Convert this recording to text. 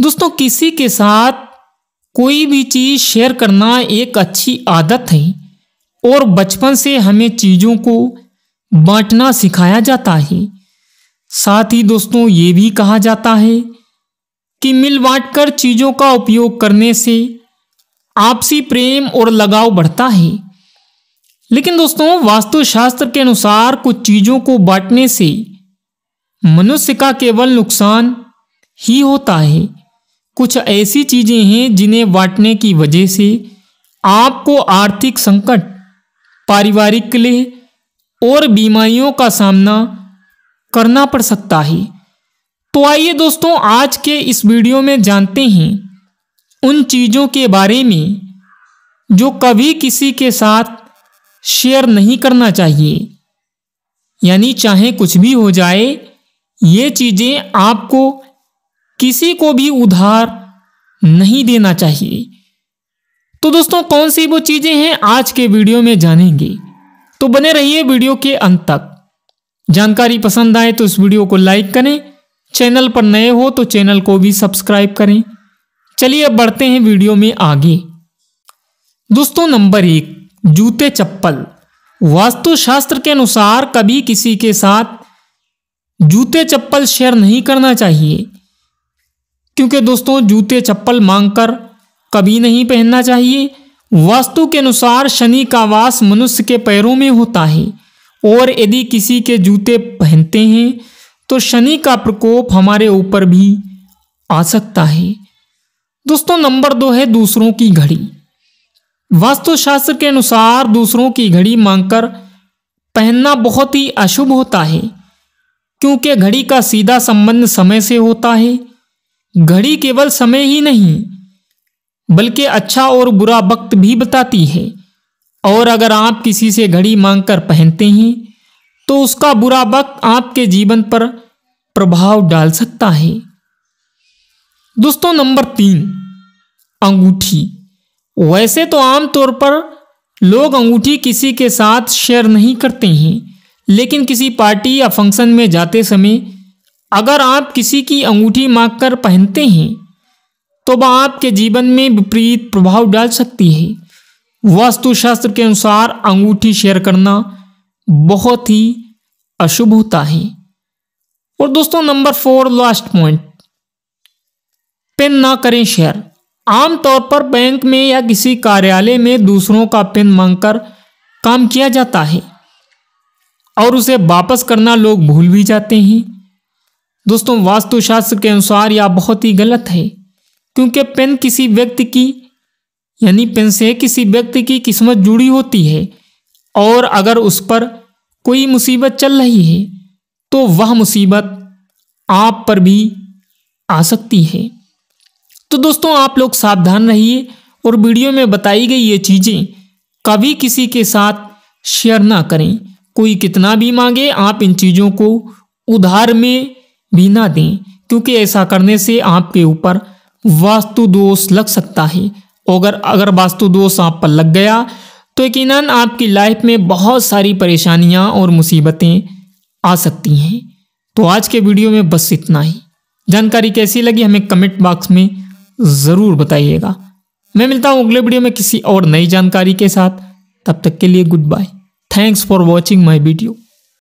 दोस्तों किसी के साथ कोई भी चीज़ शेयर करना एक अच्छी आदत है और बचपन से हमें चीज़ों को बांटना सिखाया जाता है साथ ही दोस्तों ये भी कहा जाता है कि मिल बांट कर चीज़ों का उपयोग करने से आपसी प्रेम और लगाव बढ़ता है लेकिन दोस्तों वास्तुशास्त्र के अनुसार कुछ चीज़ों को बांटने से मनुष्य का केवल नुकसान ही होता है कुछ ऐसी चीज़ें हैं जिन्हें बांटने की वजह से आपको आर्थिक संकट पारिवारिक किले और बीमारियों का सामना करना पड़ सकता है तो आइए दोस्तों आज के इस वीडियो में जानते हैं उन चीज़ों के बारे में जो कभी किसी के साथ शेयर नहीं करना चाहिए यानी चाहे कुछ भी हो जाए ये चीज़ें आपको किसी को भी उधार नहीं देना चाहिए तो दोस्तों कौन सी वो चीज़ें हैं आज के वीडियो में जानेंगे तो बने रहिए वीडियो के अंत तक जानकारी पसंद आए तो इस वीडियो को लाइक करें चैनल पर नए हो तो चैनल को भी सब्सक्राइब करें चलिए अब बढ़ते हैं वीडियो में आगे दोस्तों नंबर एक जूते चप्पल वास्तुशास्त्र के अनुसार कभी किसी के साथ जूते चप्पल शेयर नहीं करना चाहिए क्योंकि दोस्तों जूते चप्पल मांगकर कभी नहीं पहनना चाहिए वास्तु के अनुसार शनि का वास मनुष्य के पैरों में होता है और यदि किसी के जूते पहनते हैं तो शनि का प्रकोप हमारे ऊपर भी आ सकता है दोस्तों नंबर दो है दूसरों की घड़ी वास्तुशास्त्र के अनुसार दूसरों की घड़ी मांगकर पहनना बहुत ही अशुभ होता है क्योंकि घड़ी का सीधा संबंध समय से होता है घड़ी केवल समय ही नहीं बल्कि अच्छा और बुरा वक्त भी बताती है और अगर आप किसी से घड़ी मांगकर पहनते हैं तो उसका बुरा वक्त आपके जीवन पर प्रभाव डाल सकता है दोस्तों नंबर तीन अंगूठी वैसे तो आमतौर पर लोग अंगूठी किसी के साथ शेयर नहीं करते हैं लेकिन किसी पार्टी या फंक्शन में जाते समय अगर आप किसी की अंगूठी मांग कर पहनते हैं तो वह आपके जीवन में विपरीत प्रभाव डाल सकती है वास्तुशास्त्र के अनुसार अंगूठी शेयर करना बहुत ही अशुभ होता है और दोस्तों नंबर फोर लास्ट पॉइंट पेन ना करें शेयर आमतौर पर बैंक में या किसी कार्यालय में दूसरों का पेन मांगकर काम किया जाता है और उसे वापस करना लोग भूल भी जाते हैं दोस्तों वास्तुशास्त्र के अनुसार यह बहुत ही गलत है क्योंकि पेन किसी व्यक्ति की यानी पेन से किसी व्यक्ति की किस्मत जुड़ी होती है और अगर उस पर कोई मुसीबत चल रही है तो वह मुसीबत आप पर भी आ सकती है तो दोस्तों आप लोग सावधान रहिए और वीडियो में बताई गई ये चीज़ें कभी किसी के साथ शेयर ना करें कोई कितना भी मांगे आप इन चीज़ों को उधार में भी ना दें क्योंकि ऐसा करने से आपके ऊपर वास्तु दोष लग सकता है अगर अगर वास्तु दोष आप पर लग गया तो यकीन आपकी लाइफ में बहुत सारी परेशानियां और मुसीबतें आ सकती हैं तो आज के वीडियो में बस इतना ही जानकारी कैसी लगी हमें कमेंट बॉक्स में ज़रूर बताइएगा मैं मिलता हूँ अगले वीडियो में किसी और नई जानकारी के साथ तब तक के लिए good bye thanks for watching my video